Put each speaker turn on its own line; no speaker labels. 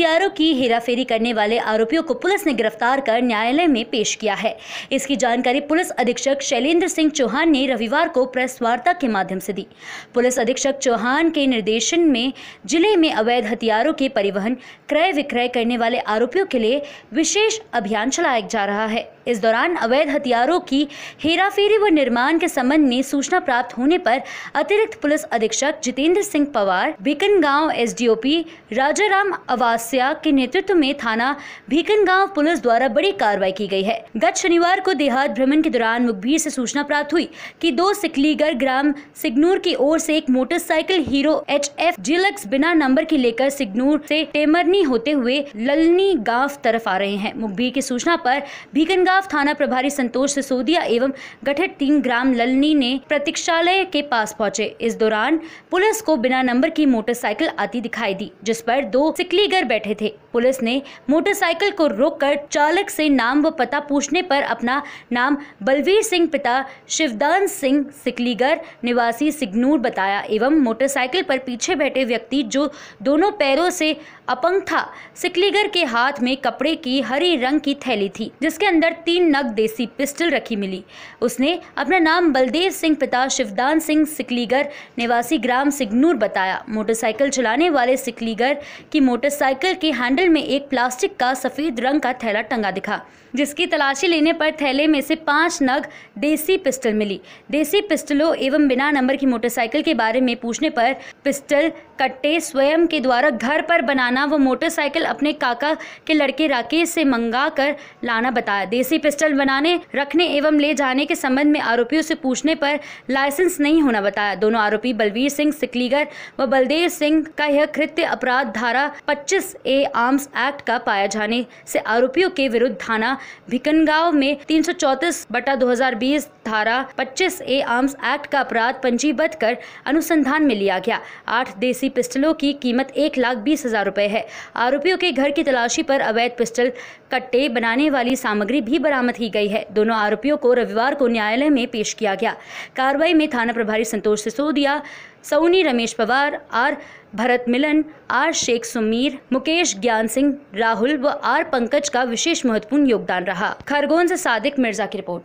हथियारों की हेराफेरी करने वाले आरोपियों को पुलिस ने गिरफ्तार कर न्यायालय में पेश किया है इसकी जानकारी पुलिस अधीक्षक शैलेंद्र सिंह चौहान ने रविवार को प्रेस वार्ता के माध्यम से दी पुलिस अधीक्षक चौहान के निर्देशन में जिले में अवैध हथियारों के परिवहन क्रय विक्रय करने वाले आरोपियों के लिए विशेष अभियान चलाया जा रहा है इस दौरान अवैध हथियारों की हेराफेरी व निर्माण के संबंध में सूचना प्राप्त होने पर अतिरिक्त पुलिस अधीक्षक जितेंद्र सिंह पवार भीकनगांव एस राजाराम अवासिया के नेतृत्व में थाना भीकनगांव पुलिस द्वारा बड़ी कार्रवाई की गई है गत शनिवार को देहात भ्रमण के दौरान मुखबीर से सूचना प्राप्त हुई कि दो सिकलीगढ़ ग्राम सिग्नूर की ओर से एक motorcycle Hero H F deluxe बिना नंबर की लेकर सिग्नूर से टेमरनी होते हुए ललनी गांव तरफ आ रहे हैं मुखबीर की सूचना पर भीकन गुरदाव थाना प्रभारी संतोष सिसोदिया एवं गठित टीम ग्राम ललनी ने प्रतीक्षालय के पास पहुंचे इस दौरान पुलिस को बिना नंबर की मोटरसाइकिल आती दिखाई दी जिस पर दो सिकलीगर बैठे थे पुलिस ने मोटरसाइकिल को रोककर चालक से नाम व पता पूछने पर अपना नाम बलवीर सिंह पिता शिवदान सिंह सिकलीगर निवासी सिग्नूर बताया एवं मोटरसाइकिल पर पीछे बैठे व्यक्ति जो दोनों पैरों से अपंग था सिकलीगर के हाथ में कपड़े की हरी रंग की थैली थी जिसके अंदर तीन नग देसी पिस्टल रखी मिली उसने अपना नाम बलदेव सिंह पिता शिवदान सिंह सिकलीगर निवासी ग्राम सिगनूर बताया मोटरसाइकिल चलाने वाले सिकलीगर की मोटरसाइकिल के हैंडल में एक प्लास्टिक का सफ़ेद रंग का थैला टंगा दिखा जिसकी तलाशी लेने पर थैले में से पाँच नग देसी पिस्टल मिली देसी पिस्टलों एवं बिना नंबर की मोटरसाइकिल के बारे में पूछने पर पिस्टल कट्टे स्वयं के द्वारा घर पर बनाना व मोटरसाइकिल अपने काका के लड़के राकेश से मंगा कर लाना बताया देसी देसी पिस्टल बनाने रखने एवं ले जाने के संबंध में आरोपियों से पूछने पर लाइसेंस नहीं होना बताया दोनों आरोपी बलवीर सिंह सिकलीगर व बलदेव सिंह का यह कृत्य अपराध धारा 25 ए आर्म्स एक्ट का पाया जाने से आरोपियों के विरुद्ध थाना भिकनगांव में तीन बटा दो धारा 25 ए आर्म्स एक्ट का अपराध पंजीबद्ध कर अनुसंधान में लिया गया आठ देसी पिस्टलों की कीमत एक लाख बीस हजार रूपए है आरोपियों के घर की तलाशी पर अवैध पिस्टल कट्टे बनाने वाली सामग्री भी बरामद की गई है दोनों आरोपियों को रविवार को न्यायालय में पेश किया गया कार्रवाई में थाना प्रभारी संतोष सिसोदिया सऊनी रमेश पवार आर भरत मिलन आर शेख सुमीर मुकेश ज्ञान सिंह राहुल व आर पंकज का विशेष महत्वपूर्ण योगदान रहा खरगोन से सादिक मिर्जा की रिपोर्ट